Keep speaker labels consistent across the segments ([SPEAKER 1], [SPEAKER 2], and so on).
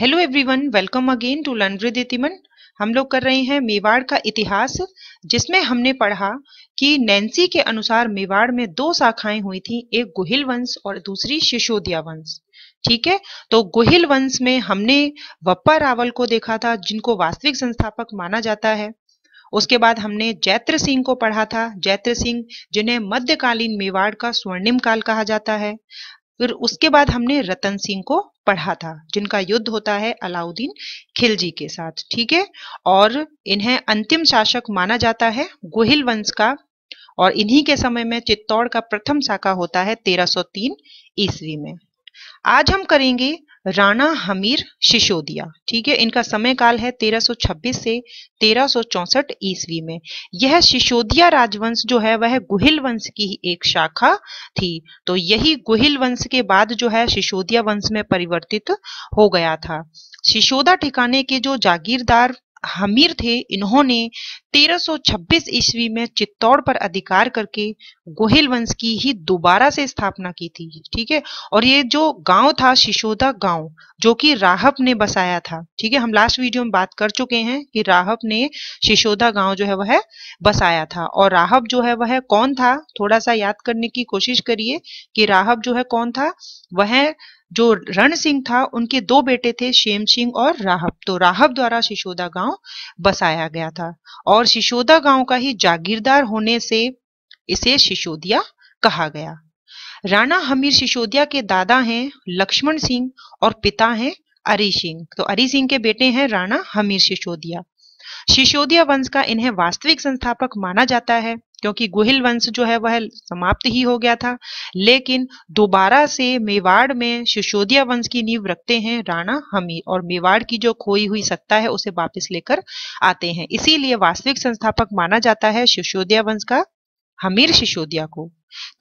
[SPEAKER 1] hello everyone welcome again to learn हम लोग कर रहे हैं मेवाड़ का इतिहास जिसमें हमने पढ़ा कि नैन्सी के अनुसार मेवाड़ में दो शाखाएं हुई थी एक गोहिल वंश और दूसरी शिशोदिया वंश ठीक है तो गुहिल वंश में हमने वप्पा रावल को देखा था जिनको वास्तविक संस्थापक माना जाता है उसके बाद हमने जैत्र सिंह को पढ़ा था जैत्र सिंह जिन्हें मध्यकालीन मेवाड़ का स्वर्णिम काल कहा जाता है फिर उसके बाद हमने रतन सिंह को पढ़ा था जिनका युद्ध होता है अलाउद्दीन खिलजी के साथ ठीक है और इन्हें अंतिम शासक माना जाता है गोहिल वंश का और इन्हीं के समय में चित्तौड़ का प्रथम शाखा होता है 1303 ईस्वी में आज हम करेंगे राणा हमीर सिसोदिया ठीक है इनका समय काल है 1326 से 1364 ईसवी में यह शिशोदिया राजवंश जो है वह गुहिल वंश की ही एक शाखा थी तो यही गुहिल वंश के बाद जो है सिसोदिया वंश में परिवर्तित हो गया था सिसोदा ठिकाने के जो जागीरदार हमीर थे इन्होंने 1326 ईस्वी में चित्तौड़ पर अधिकार करके गोहिल वंश की ही दोबारा से स्थापना की थी ठीक है और ये जो गांव था शिशोदा गांव जो कि राहब ने बसाया था ठीक है हम लास्ट वीडियो में बात कर चुके हैं कि राहब ने शिशोदा गांव जो है वह बसाया था और राहब जो है वह कौन था थोड़ा सा याद करने की कोशिश करिए कि राहब जो है कौन था वह जो रण सिंह था उनके दो बेटे थे शेम सिंह और राहब तो राहब द्वारा शिशोदा गांव बसाया गया था और शिशोदा गांव का ही जागीरदार होने से इसे शिशोदिया कहा गया राणा हमीर शिशोदिया के दादा हैं लक्ष्मण सिंह और पिता हैं अरी सिंह तो अरी सिंह के बेटे हैं राणा हमीर शिशोदिया शिशोदिया वंश का इन्हें वास्तविक संस्थापक माना जाता है क्योंकि गुहिल वंश जो है वह समाप्त ही हो गया था लेकिन दोबारा से मेवाड़ में शिशोदिया वंश की नींव रखते हैं राणा हमीर और मेवाड़ की जो खोई हुई सत्ता है उसे वापस लेकर आते हैं इसीलिए वास्तविक संस्थापक माना जाता है शिशोदिया वंश का हमीर शिशोदिया को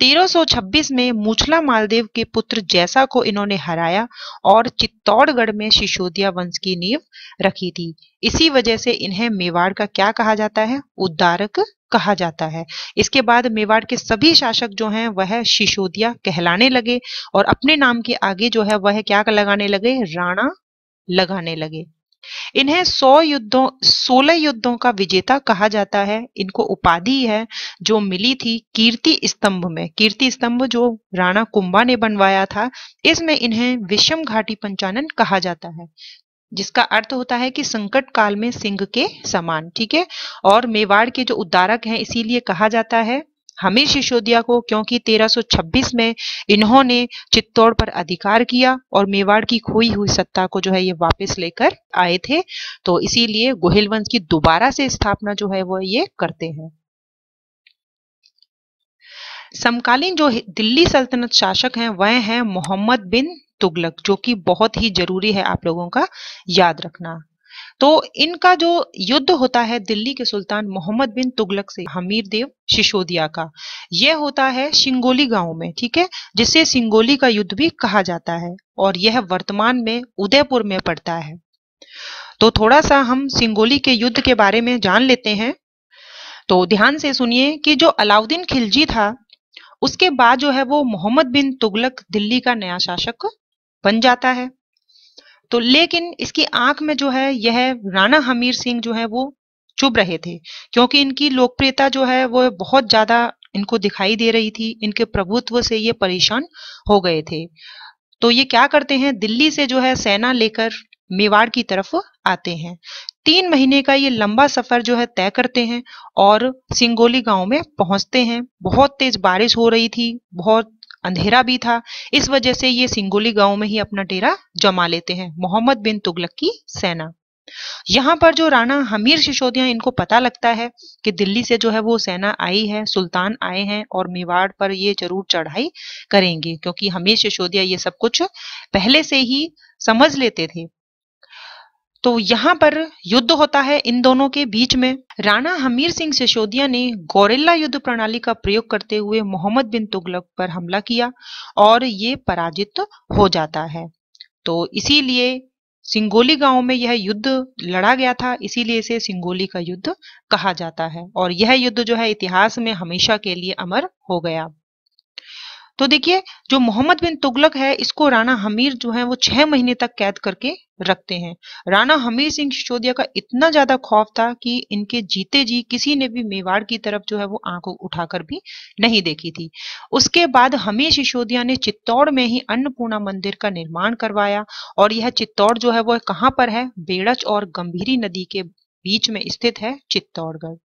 [SPEAKER 1] 1326 में मूछला मालदेव के पुत्र जैसा को इन्होंने हराया और चित्तौड़गढ़ में शिशोदिया वंश की नींव रखी थी इसी वजह से इन्हें मेवाड़ का क्या कहा जाता है उद्दारक कहा जाता है इसके बाद मेवाड़ के सभी शासक जो हैं वह शिशोदिया कहलाने लगे और अपने नाम के आगे जो है वह क्या लगाने लगे राणा लगाने लगे इन्हें सौ युद्धों सोलह युद्धों का विजेता कहा जाता है इनको उपाधि है जो मिली थी कीर्ति स्तंभ में कीर्ति स्तंभ जो राणा कुंभा ने बनवाया था इसमें इन्हें विषम घाटी पंचानन कहा जाता है जिसका अर्थ होता है कि संकट काल में सिंह के समान ठीक है और मेवाड़ के जो उद्धारक हैं इसीलिए कहा जाता है हमीर सिसोदिया को क्योंकि 1326 में इन्होंने चित्तौड़ पर अधिकार किया और मेवाड़ की खोई हुई सत्ता को जो है ये वापस लेकर आए थे तो इसीलिए गोहिल वंश की दोबारा से स्थापना जो है वो ये करते हैं समकालीन जो दिल्ली सल्तनत शासक हैं वह हैं मोहम्मद बिन तुगलक जो कि बहुत ही जरूरी है आप लोगों का याद रखना तो इनका जो युद्ध होता है दिल्ली के सुल्तान मोहम्मद बिन तुगलक से हमीर देव शिशोदिया का यह होता है सिंगोली गांव में ठीक है जिसे सिंगोली का युद्ध भी कहा जाता है और यह वर्तमान में उदयपुर में पड़ता है तो थोड़ा सा हम सिंगोली के युद्ध के बारे में जान लेते हैं तो ध्यान से सुनिए कि जो अलाउद्दीन खिलजी था उसके बाद जो है वो मोहम्मद बिन तुगलक दिल्ली का नया शासक बन जाता है तो लेकिन इसकी आंख में जो है यह राणा हमीर सिंह जो है वो चुभ रहे थे क्योंकि इनकी लोकप्रियता जो है वो बहुत ज्यादा इनको दिखाई दे रही थी इनके प्रभुत्व से ये परेशान हो गए थे तो ये क्या करते हैं दिल्ली से जो है सेना लेकर मेवाड़ की तरफ आते हैं तीन महीने का ये लंबा सफर जो है तय करते हैं और सिंगोली गांव में पहुंचते हैं बहुत तेज बारिश हो रही थी बहुत अंधेरा भी था इस वजह से ये सिंगोली गांव में ही अपना डेरा जमा लेते हैं मोहम्मद बिन तुगलक की सेना यहाँ पर जो राणा हमीर सिसोदिया इनको पता लगता है कि दिल्ली से जो है वो सेना आई है सुल्तान आए हैं और मेवाड़ पर ये जरूर चढ़ाई करेंगे क्योंकि हमीर सिसोदिया ये सब कुछ पहले से ही समझ लेते थे तो यहाँ पर युद्ध होता है इन दोनों के बीच में राणा हमीर सिंह सिसोदिया ने गोरेला युद्ध प्रणाली का प्रयोग करते हुए मोहम्मद बिन तुगलक पर हमला किया और ये पराजित हो जाता है तो इसीलिए सिंगोली गांव में यह युद्ध लड़ा गया था इसीलिए इसे सिंगोली का युद्ध कहा जाता है और यह युद्ध जो है इतिहास में हमेशा के लिए अमर हो गया तो देखिए जो मोहम्मद बिन तुगलक है इसको राणा हमीर जो है वो छह महीने तक कैद करके रखते हैं राणा हमीर सिंह सिसोदिया का इतना ज्यादा खौफ था कि इनके जीते जी किसी ने भी मेवाड़ की तरफ जो है वो आंख उठाकर भी नहीं देखी थी उसके बाद हमीर सिसोदिया ने चित्तौड़ में ही अन्नपूर्णा मंदिर का निर्माण करवाया और यह चित्तौड़ जो है वो कहाँ पर है बेड़च और गंभीरी नदी के बीच में स्थित है चित्तौड़गढ़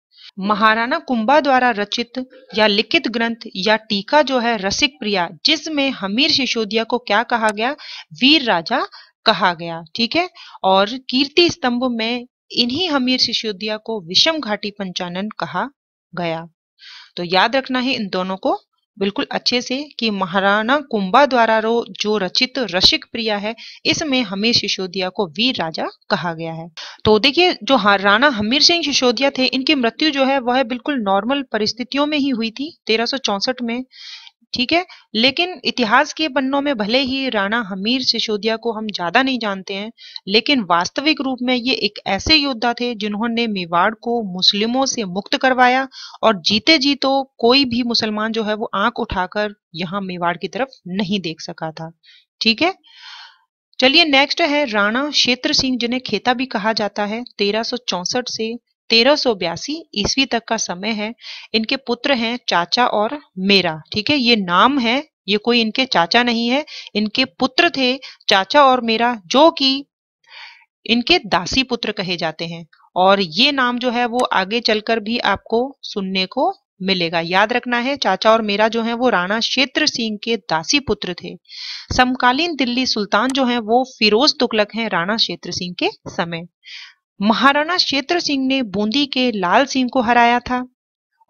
[SPEAKER 1] महाराणा कुंभा द्वारा रचित या लिखित ग्रंथ या टीका जो है रसिक प्रिया जिसमें हमीर सिसोदिया को क्या कहा गया वीर राजा कहा गया ठीक है और कीर्ति स्तंभ में इन्हीं हमीर सिसोदिया को विषम घाटी पंचानन कहा गया तो याद रखना है इन दोनों को बिल्कुल अच्छे से कि महाराणा कुंभा द्वारा रो जो रचित रसिक प्रिया है इसमें हमीर सिसोदिया को वीर राजा कहा गया है तो देखिए जो राणा हमीर सिंह सिसोदिया थे इनकी मृत्यु जो है वह बिल्कुल नॉर्मल परिस्थितियों में ही हुई थी तेरह में ठीक है लेकिन इतिहास के पन्नों में भले ही राणा हमीर सिसोदिया को हम ज्यादा नहीं जानते हैं लेकिन वास्तविक रूप में ये एक ऐसे योद्धा थे जिन्होंने मेवाड़ को मुस्लिमों से मुक्त करवाया और जीते जी तो कोई भी मुसलमान जो है वो आंख उठाकर यहाँ मेवाड़ की तरफ नहीं देख सका था ठीक है चलिए नेक्स्ट है राणा क्षेत्र सिंह जिन्हें खेता भी कहा जाता है तेरह से तेरह बयासी ईस्वी तक का समय है इनके पुत्र हैं चाचा और मेरा ठीक है ये नाम है ये कोई इनके चाचा नहीं है इनके पुत्र थे चाचा और मेरा जो कि इनके दासी पुत्र कहे जाते हैं और ये नाम जो है वो आगे चलकर भी आपको सुनने को मिलेगा याद रखना है चाचा और मेरा जो है वो राणा क्षेत्र सिंह के दासी पुत्र थे समकालीन दिल्ली सुल्तान जो है वो फिरोज तुगलक हैं राणा क्षेत्र सिंह के समय महाराणा क्षेत्र सिंह ने बूंदी के लाल सिंह को हराया था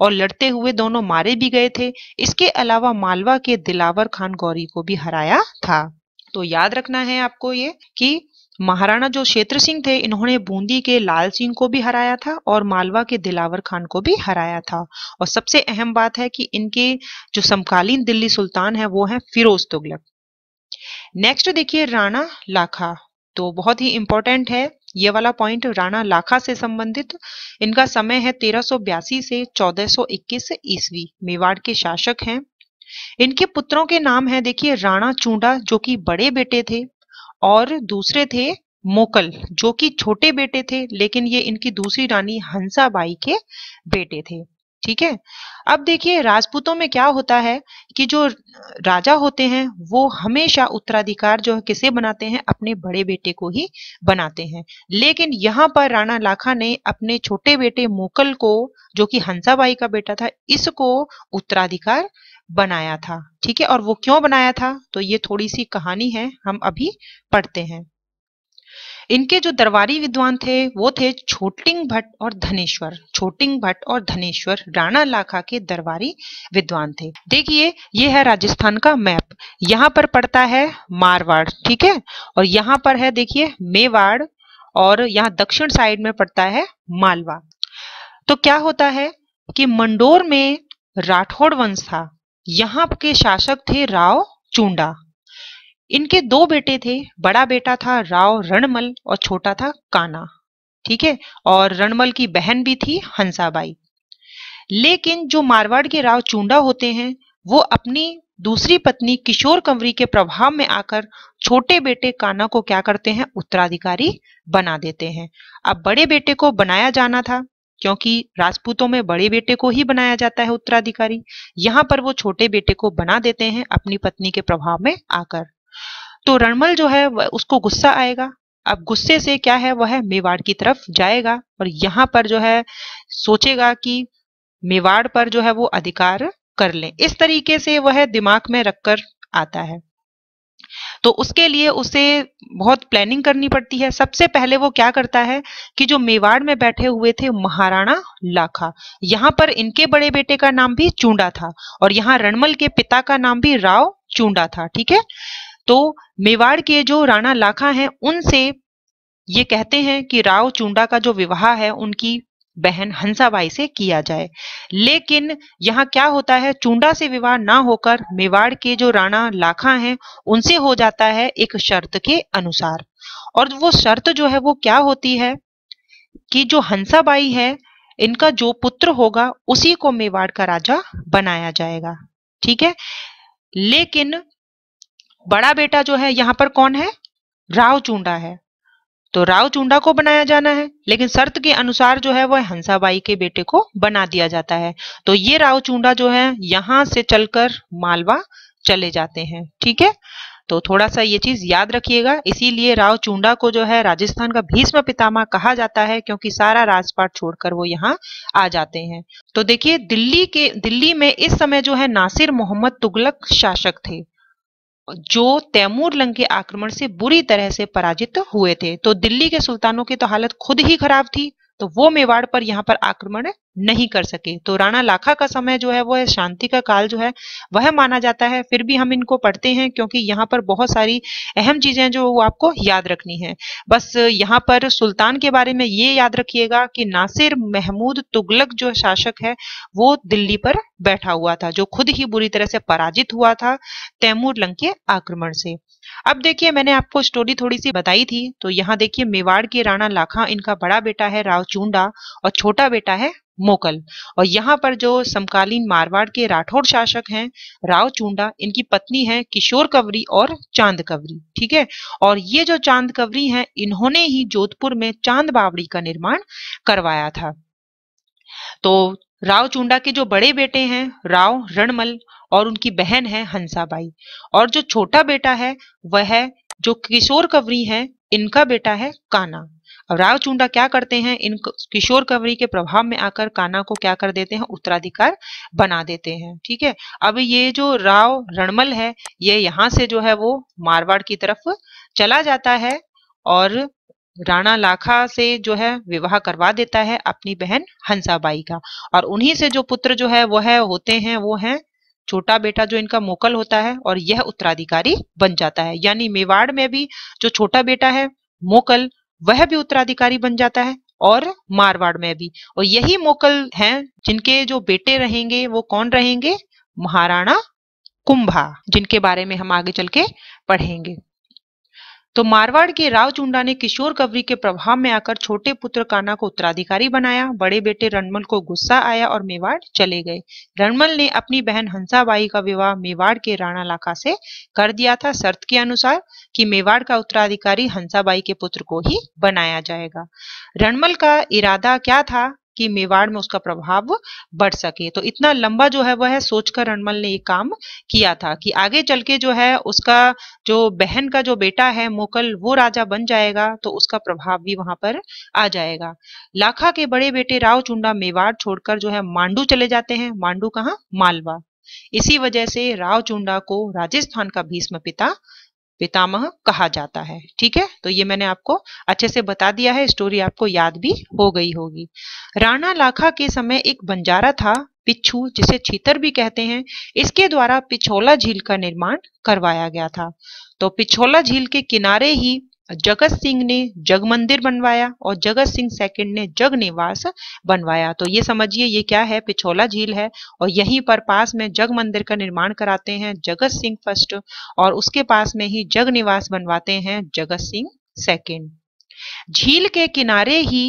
[SPEAKER 1] और लड़ते हुए दोनों मारे भी गए थे इसके अलावा मालवा के दिलावर खान गौरी को भी हराया था तो याद रखना है आपको ये कि महाराणा जो क्षेत्र सिंह थे इन्होंने बूंदी के लाल सिंह को भी हराया था और मालवा के दिलावर खान को भी हराया था और सबसे अहम बात है कि इनके जो समकालीन दिल्ली सुल्तान है वो है फिरोज तुगलक नेक्स्ट देखिए राणा लाखा तो बहुत ही इंपॉर्टेंट है ये वाला पॉइंट राणा लाखा से संबंधित इनका समय है तेरह से 1421 ईस्वी मेवाड़ के शासक हैं इनके पुत्रों के नाम है देखिए राणा चूंडा जो कि बड़े बेटे थे और दूसरे थे मोकल जो कि छोटे बेटे थे लेकिन ये इनकी दूसरी रानी हंसाबाई के बेटे थे ठीक है अब देखिए राजपूतों में क्या होता है कि जो राजा होते हैं वो हमेशा उत्तराधिकार जो है किसे बनाते हैं अपने बड़े बेटे को ही बनाते हैं लेकिन यहाँ पर राणा लाखा ने अपने छोटे बेटे मोकल को जो कि हंसाबाई का बेटा था इसको उत्तराधिकार बनाया था ठीक है और वो क्यों बनाया था तो ये थोड़ी सी कहानी है हम अभी पढ़ते हैं इनके जो दरबारी विद्वान थे वो थे छोटिंग भट्ट और धनेश्वर छोटिंग भट्ट और धनेश्वर राणा लाखा के दरबारी विद्वान थे देखिए ये है राजस्थान का मैप यहाँ पर पड़ता है मारवाड़ ठीक है और यहाँ पर है देखिए मेवाड़ और यहाँ दक्षिण साइड में पड़ता है मालवा तो क्या होता है कि मंडोर में राठौड़ वंश था यहाँ के शासक थे राव चूंडा इनके दो बेटे थे बड़ा बेटा था राव रणमल और छोटा था काना ठीक है और रणमल की बहन भी थी हंसाबाई लेकिन जो मारवाड़ के राव चूंडा होते हैं वो अपनी दूसरी पत्नी किशोर कंवरी के प्रभाव में आकर छोटे बेटे काना को क्या करते हैं उत्तराधिकारी बना देते हैं अब बड़े बेटे को बनाया जाना था क्योंकि राजपूतों में बड़े बेटे को ही बनाया जाता है उत्तराधिकारी यहाँ पर वो छोटे बेटे को बना देते हैं अपनी पत्नी के प्रभाव में आकर तो रणमल जो है उसको गुस्सा आएगा अब गुस्से से क्या है वह मेवाड़ की तरफ जाएगा और यहाँ पर जो है सोचेगा कि मेवाड़ पर जो है वो अधिकार कर ले इस तरीके से वह दिमाग में रखकर आता है तो उसके लिए उसे बहुत प्लानिंग करनी पड़ती है सबसे पहले वो क्या करता है कि जो मेवाड़ में बैठे हुए थे महाराणा लाखा यहाँ पर इनके बड़े बेटे का नाम भी चूंडा था और यहाँ रणमल के पिता का नाम भी राव चूंडा था ठीक है तो मेवाड़ के जो राणा लाखा हैं उनसे ये कहते हैं कि राव चूंडा का जो विवाह है उनकी बहन हंसाबाई से किया जाए लेकिन यहाँ क्या होता है चूंडा से विवाह ना होकर मेवाड़ के जो राणा लाखा हैं उनसे हो जाता है एक शर्त के अनुसार और वो शर्त जो है वो क्या होती है कि जो हंसाबाई है इनका जो पुत्र होगा उसी को मेवाड़ का राजा बनाया जाएगा ठीक है लेकिन बड़ा बेटा जो है यहाँ पर कौन है राव चूंडा है तो राव चूंडा को बनाया जाना है लेकिन शर्त के अनुसार जो है वह हंसाबाई के बेटे को बना दिया जाता है तो ये राव चूंडा जो है यहां से चलकर मालवा चले जाते हैं ठीक है तो थोड़ा सा ये चीज याद रखिएगा इसीलिए राव चूंडा को जो है राजस्थान का भीष्म पितामह कहा जाता है क्योंकि सारा राजपाट छोड़कर वो यहाँ आ जाते हैं तो देखिए दिल्ली के दिल्ली में इस समय जो है नासिर मोहम्मद तुगलक शासक थे जो तैमूर लंग के आक्रमण से बुरी तरह से पराजित हुए थे तो दिल्ली के सुल्तानों की तो हालत खुद ही खराब थी तो वो मेवाड़ पर यहाँ पर आक्रमण नहीं कर सके तो राणा लाखा का समय जो है वो है शांति का काल जो है वह माना जाता है फिर भी हम इनको पढ़ते हैं क्योंकि यहाँ पर बहुत सारी अहम चीजें जो वो आपको याद रखनी है बस यहाँ पर सुल्तान के बारे में ये याद रखिएगा कि नासिर महमूद तुगलक जो शासक है वो दिल्ली पर बैठा हुआ था जो खुद ही बुरी तरह से पराजित हुआ था तैमूर लंग के आक्रमण से अब देखिए मैंने आपको स्टोरी थोड़ी सी बताई थी तो यहाँ देखिए मेवाड़ के राणा लाखा इनका बड़ा बेटा है राव चूंडा और छोटा बेटा है मोकल और यहाँ पर जो समकालीन मारवाड़ के राठौड़ शासक हैं राव चूंडा इनकी पत्नी है किशोर कंवरी और चांद कंवरी ठीक है और ये जो चांद कंवरी हैं इन्होंने ही जोधपुर में चांद बावड़ी का निर्माण करवाया था तो राव चूंडा के जो बड़े बेटे हैं राव रणमल और उनकी बहन है हंसाबाई और जो छोटा बेटा है वह है जो किशोर कंवरी है इनका बेटा है काना अब राव चुंडा क्या करते हैं इन किशोर कवरी के प्रभाव में आकर काना को क्या कर देते हैं उत्तराधिकार बना देते हैं ठीक है अब ये जो राव रणमल है ये यहाँ से जो है वो मारवाड़ की तरफ चला जाता है और राणा लाखा से जो है विवाह करवा देता है अपनी बहन हंसाबाई का और उन्हीं से जो पुत्र जो है वो है होते हैं वो है छोटा बेटा जो इनका मोकल होता है और यह उत्तराधिकारी बन जाता है यानी मेवाड़ में भी जो छोटा बेटा है मोकल वह भी उत्तराधिकारी बन जाता है और मारवाड़ में भी और यही मोकल हैं जिनके जो बेटे रहेंगे वो कौन रहेंगे महाराणा कुंभा जिनके बारे में हम आगे चल के पढ़ेंगे तो मारवाड़ के राव चुंडा ने किशोर गवरी के प्रभाव में आकर छोटे पुत्र काना को उत्तराधिकारी बनाया बड़े बेटे रणमल को गुस्सा आया और मेवाड़ चले गए रणमल ने अपनी बहन हंसाबाई का विवाह मेवाड़ के राणा लाखा से कर दिया था शर्त के अनुसार कि मेवाड़ का उत्तराधिकारी हंसाबाई के पुत्र को ही बनाया जाएगा रणमल का इरादा क्या था कि मेवाड़ में उसका प्रभाव बढ़ सके तो इतना लंबा जो है वह सोचकर रणमल ने ये काम किया था कि आगे चल के जो है उसका जो बहन का जो बेटा है मोकल वो राजा बन जाएगा तो उसका प्रभाव भी वहां पर आ जाएगा लाखा के बड़े बेटे राव चुंडा मेवाड़ छोड़कर जो है मांडू चले जाते हैं मांडू कहाँ मालवा इसी वजह से राव चुंडा को राजस्थान का भीष्म पिता पितामह कहा जाता है ठीक है तो ये मैंने आपको अच्छे से बता दिया है स्टोरी आपको याद भी हो गई होगी राणा लाखा के समय एक बंजारा था पिछू जिसे छीतर भी कहते हैं इसके द्वारा पिछोला झील का निर्माण करवाया गया था तो पिछोला झील के किनारे ही जगत सिंह ने जग मंदिर बनवाया और जगत सिंह सेकंड ने जग निवास बनवाया तो ये समझिए ये क्या है पिछोला झील है और यहीं पर पास में जग मंदिर का निर्माण कराते हैं जगत सिंह फर्स्ट और उसके पास में ही जग निवास बनवाते हैं जगत सिंह सेकंड झील के किनारे ही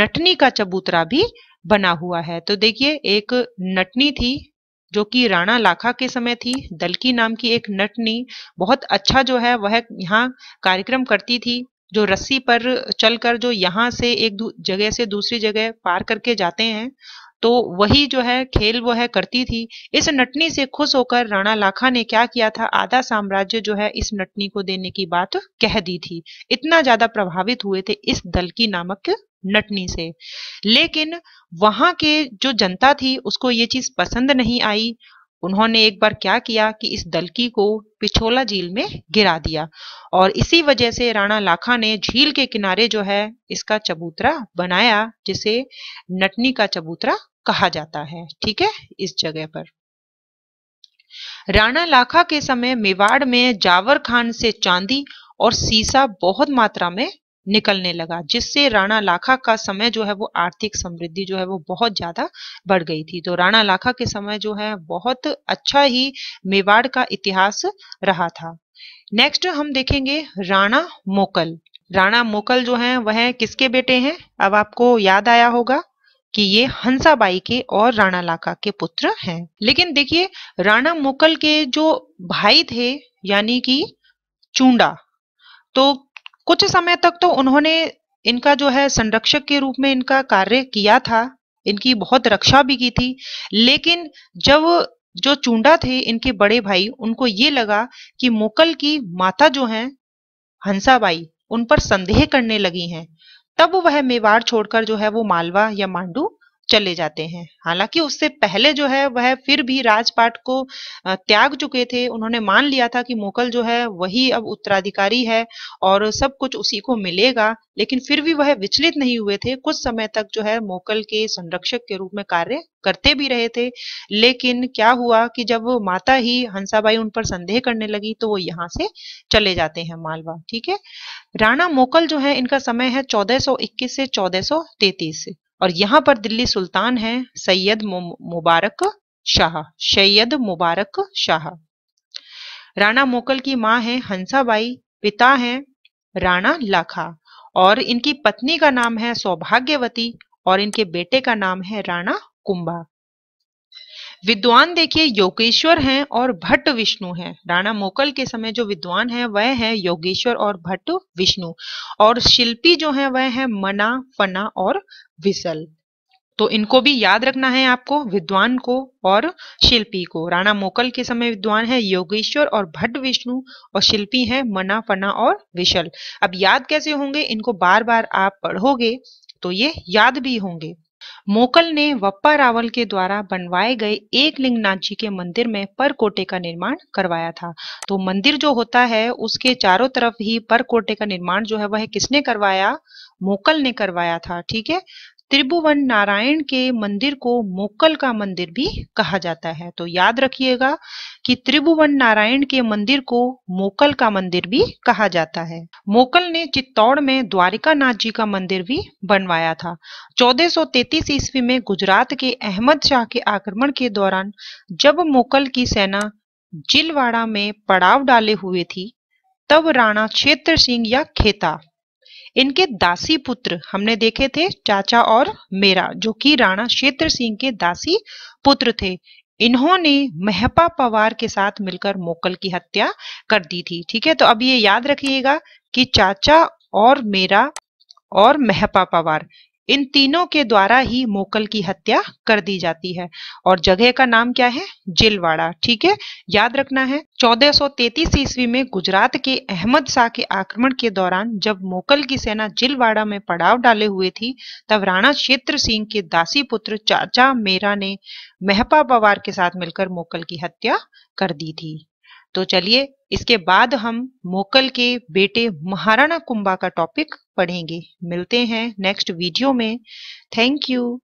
[SPEAKER 1] नटनी का चबूतरा भी बना हुआ है तो देखिए एक नटनी थी जो कि राणा लाखा के समय थी दलकी नाम की एक नटनी बहुत अच्छा जो है वह यहाँ कार्यक्रम करती थी जो रस्सी पर चलकर जो यहाँ से एक जगह से दूसरी जगह पार करके जाते हैं तो वही जो है खेल वो है करती थी इस नटनी से खुश होकर राणा लाखा ने क्या किया था आधा साम्राज्य जो है इस नटनी को देने की बात कह दी थी इतना ज्यादा प्रभावित हुए थे इस दल की नामक नटनी से लेकिन वहां के जो जनता थी उसको ये चीज पसंद नहीं आई उन्होंने एक बार क्या किया कि इस दलकी को पिछोला झील में गिरा दिया और इसी वजह से राणा लाखा ने झील के किनारे जो है इसका चबूतरा बनाया जिसे नटनी का चबूतरा कहा जाता है ठीक है इस जगह पर राणा लाखा के समय मेवाड़ में जावर खान से चांदी और सीसा बहुत मात्रा में निकलने लगा जिससे राणा लाखा का समय जो है वो आर्थिक समृद्धि जो है वो बहुत ज्यादा बढ़ गई थी तो राणा लाखा के समय जो है बहुत अच्छा ही मेवाड़ का इतिहास रहा था नेक्स्ट हम देखेंगे राणा मोकल राणा मोकल जो है वह किसके बेटे हैं अब आपको याद आया होगा कि ये हंसाबाई के और राणा लाका के पुत्र हैं लेकिन देखिए राणा मुकल के जो भाई थे यानी कि चूंडा तो कुछ समय तक तो उन्होंने इनका जो है संरक्षक के रूप में इनका कार्य किया था इनकी बहुत रक्षा भी की थी लेकिन जब जो चूंडा थे इनके बड़े भाई उनको ये लगा कि मुकल की माता जो हैं हंसाबाई उन पर संदेह करने लगी हैं तब वह मेवाड़ छोड़कर जो है वो मालवा या मांडू चले जाते हैं हालांकि उससे पहले जो है वह फिर भी राजपाट को त्याग चुके थे उन्होंने मान लिया था कि मुगल जो है वही अब उत्तराधिकारी है और सब कुछ उसी को मिलेगा लेकिन फिर भी वह विचलित नहीं हुए थे कुछ समय तक जो है मोकल के संरक्षक के रूप में कार्य करते भी रहे थे लेकिन क्या हुआ कि जब माता ही हंसाबाई उन पर संदेह करने लगी तो वो यहाँ से चले जाते हैं मालवा ठीक है राणा मोकल जो है इनका समय है 1421 से 1433 और यहाँ पर दिल्ली सुल्तान है सैयद मुबारक शाह सैयद मुबारक शाह राणा मोकल की माँ है हंसाबाई पिता है राणा लाखा और इनकी पत्नी का नाम है सौभाग्यवती और इनके बेटे का नाम है राणा कुंभा विद्वान देखिए योगेश्वर हैं और भट्ट विष्णु हैं राणा मोकल के समय जो विद्वान हैं वह हैं योगेश्वर और भट्ट विष्णु और शिल्पी जो हैं वह हैं मना फना और विसल तो इनको भी याद रखना है आपको विद्वान को और शिल्पी को राणा मोकल के समय विद्वान है योगेश्वर और भट्ट विष्णु और शिल्पी है मना फना और विशल अब याद कैसे होंगे इनको बार बार आप पढ़ोगे तो ये याद भी होंगे मोकल ने वप्पा रावल के द्वारा बनवाए गए एक लिंगनाथ जी के मंदिर में परकोटे का निर्माण करवाया था तो मंदिर जो होता है उसके चारों तरफ ही परकोटे का निर्माण जो है वह किसने करवाया मोकल ने करवाया था ठीक है त्रिभुवन नारायण के मंदिर को मोकल का मंदिर भी कहा जाता है तो याद रखिएगा कि त्रिभुवन नारायण के मंदिर को मोकल का मंदिर भी कहा जाता है मोकल ने चित्तौड़ में द्वारिका नाथ जी का मंदिर भी बनवाया था 1433 ईस्वी में गुजरात के अहमद शाह के आक्रमण के दौरान जब मोकल की सेना जिलवाड़ा में पड़ाव डाले हुए थी तब राणा क्षेत्र सिंह या खेता इनके दासी पुत्र हमने देखे थे चाचा और मेरा जो कि राणा क्षेत्र सिंह के दासी पुत्र थे इन्होंने महपा पवार के साथ मिलकर मोकल की हत्या कर दी थी ठीक है तो अब ये याद रखिएगा कि चाचा और मेरा और महपा पवार इन तीनों के द्वारा ही मोकल की हत्या कर दी जाती है और जगह का नाम क्या है जिलवाड़ा ठीक है याद रखना है 1433 ईस्वी में गुजरात के अहमद शाह के आक्रमण के दौरान जब मोकल की सेना जिलवाड़ा में पड़ाव डाले हुए थी तब राणा क्षेत्र सिंह के दासी पुत्र चाचा मेरा ने मेहपा पवार के साथ मिलकर मोकल की हत्या कर दी थी तो चलिए इसके बाद हम मोकल के बेटे महाराणा कुंभा का टॉपिक पढ़ेंगे मिलते हैं नेक्स्ट वीडियो में थैंक यू